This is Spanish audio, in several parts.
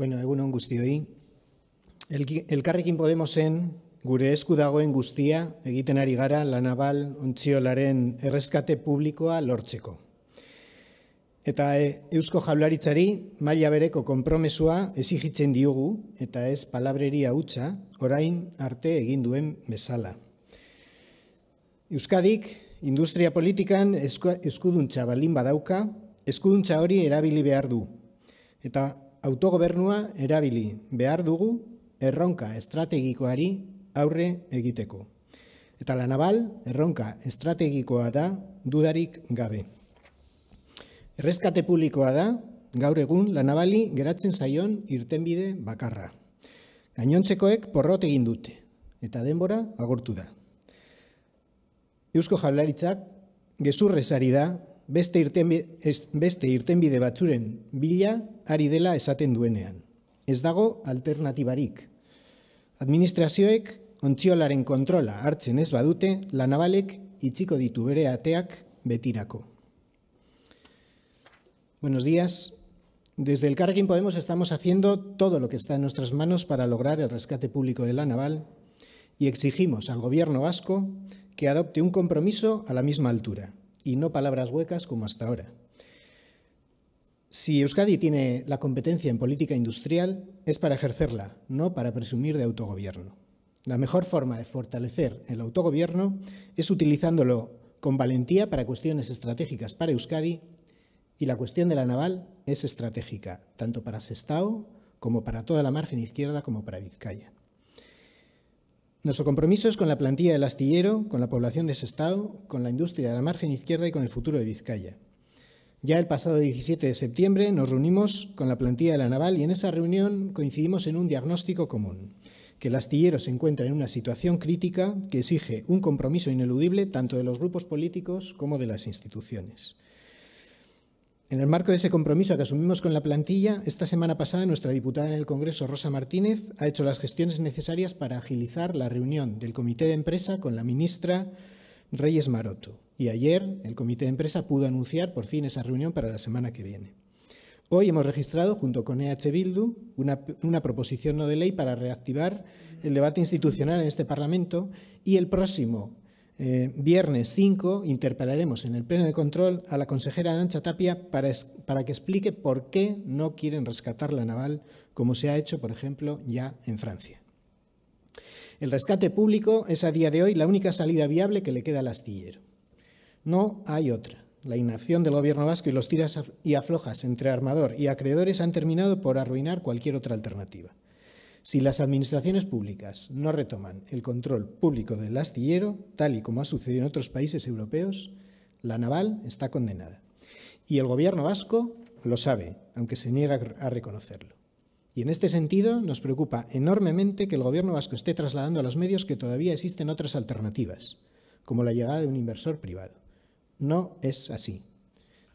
Bueno, egun on guztioi. Elkarrekin Podemosen, gure esku dagoen guztia, egiten ari gara lanabal ontziolaren errezkate publikoa lortzeko. Eta e, Eusko Jaularitzari maila bereko konpromesua ezigitzen diogu eta ez palabreria hutsa orain arte egin duen bezala. Euskadik industria politikan eskuduntza balin badauka, eskuduntza hori erabili behar du. Eta autogobernua erabili behar dugu erronka estrategikoari aurre egiteko. Eta la nabal, erronka estrategikoa da dudarik gabe. Errezkate publikoa da, gaur egun la geratzen zaion irtenbide bakarra. Gainontzekoek porrot egin dute, eta denbora agortu da. Eusko jaularitzak gezurrezari da beste, irtenbi, de villa Villa, batzuren bila ari dela esaten duenean. Ez dago alternatibarik. Administrazioek ontziolaren kontrola hartzen ez badute, la navalek chico ditu bere ateak betirako. Buenos días. Desde el Carrequín Podemos estamos haciendo todo lo que está en nuestras manos para lograr el rescate público de la naval y exigimos al Gobierno vasco que adopte un compromiso a la misma altura y no palabras huecas como hasta ahora. Si Euskadi tiene la competencia en política industrial, es para ejercerla, no para presumir de autogobierno. La mejor forma de fortalecer el autogobierno es utilizándolo con valentía para cuestiones estratégicas para Euskadi y la cuestión de la naval es estratégica, tanto para Sestao como para toda la margen izquierda como para Vizcaya. Nuestro compromiso es con la plantilla del astillero, con la población de ese Estado, con la industria de la margen izquierda y con el futuro de Vizcaya. Ya el pasado 17 de septiembre nos reunimos con la plantilla de la naval y en esa reunión coincidimos en un diagnóstico común, que el astillero se encuentra en una situación crítica que exige un compromiso ineludible tanto de los grupos políticos como de las instituciones. En el marco de ese compromiso que asumimos con la plantilla, esta semana pasada nuestra diputada en el Congreso, Rosa Martínez, ha hecho las gestiones necesarias para agilizar la reunión del Comité de Empresa con la ministra Reyes Maroto. Y ayer el Comité de Empresa pudo anunciar por fin esa reunión para la semana que viene. Hoy hemos registrado, junto con EH Bildu, una, proposición no de ley para reactivar el debate institucional en este Parlamento y el próximo eh, viernes 5 interpelaremos en el Pleno de Control a la consejera Ancha Tapia para que explique por qué no quieren rescatar la naval, como se ha hecho, por ejemplo, ya en Francia. El rescate público es a día de hoy la única salida viable que le queda al astillero. No hay otra. La inacción del gobierno vasco y los tiras y aflojas entre armador y acreedores han terminado por arruinar cualquier otra alternativa. Si las administraciones públicas no retoman el control público del astillero, tal y como ha sucedido en otros países europeos, la naval está condenada. Y el gobierno vasco lo sabe, aunque se niega a reconocerlo. Y en este sentido nos preocupa enormemente que el gobierno vasco esté trasladando a los medios que todavía existen otras alternativas, como la llegada de un inversor privado. No es así.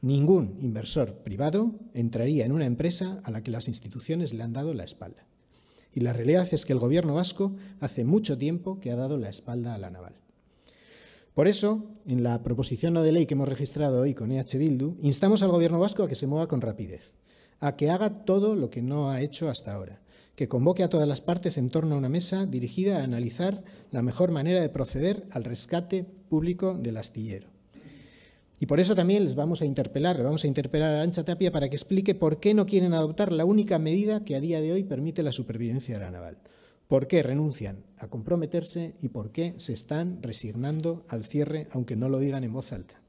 Ningún inversor privado entraría en una empresa a la que las instituciones le han dado la espalda y la realidad es que el gobierno vasco hace mucho tiempo que ha dado la espalda a la naval. Por eso, en la proposición no de ley que hemos registrado hoy con EH Bildu, instamos al gobierno vasco a que se mueva con rapidez, a que haga todo lo que no ha hecho hasta ahora, que convoque a todas las partes en torno a una mesa dirigida a analizar la mejor manera de proceder al rescate público del astillero y por eso también les vamos a interpelar, vamos a interpelar a Ancha Tapia para que explique por qué no quieren adoptar la única medida que a día de hoy permite la supervivencia de la naval. ¿Por qué renuncian a comprometerse y por qué se están resignando al cierre, aunque no lo digan en voz alta?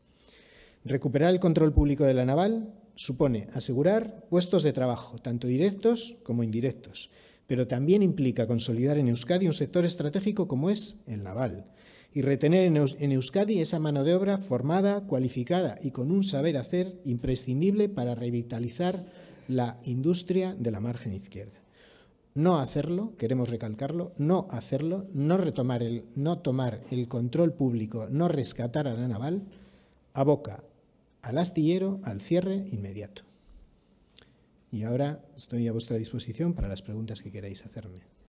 Recuperar el control público de la naval supone asegurar puestos de trabajo, tanto directos como indirectos, pero también implica consolidar en Euskadi un sector estratégico como es el naval y retener en Euskadi esa mano de obra formada, cualificada y con un saber hacer imprescindible para revitalizar la industria de la margen izquierda. No hacerlo, queremos recalcarlo, no hacerlo, no retomar el, tomar el control público, no rescatar a la naval, aboca al astillero, al cierre inmediato. Y ahora estoy a vuestra disposición para las preguntas que queráis hacerme.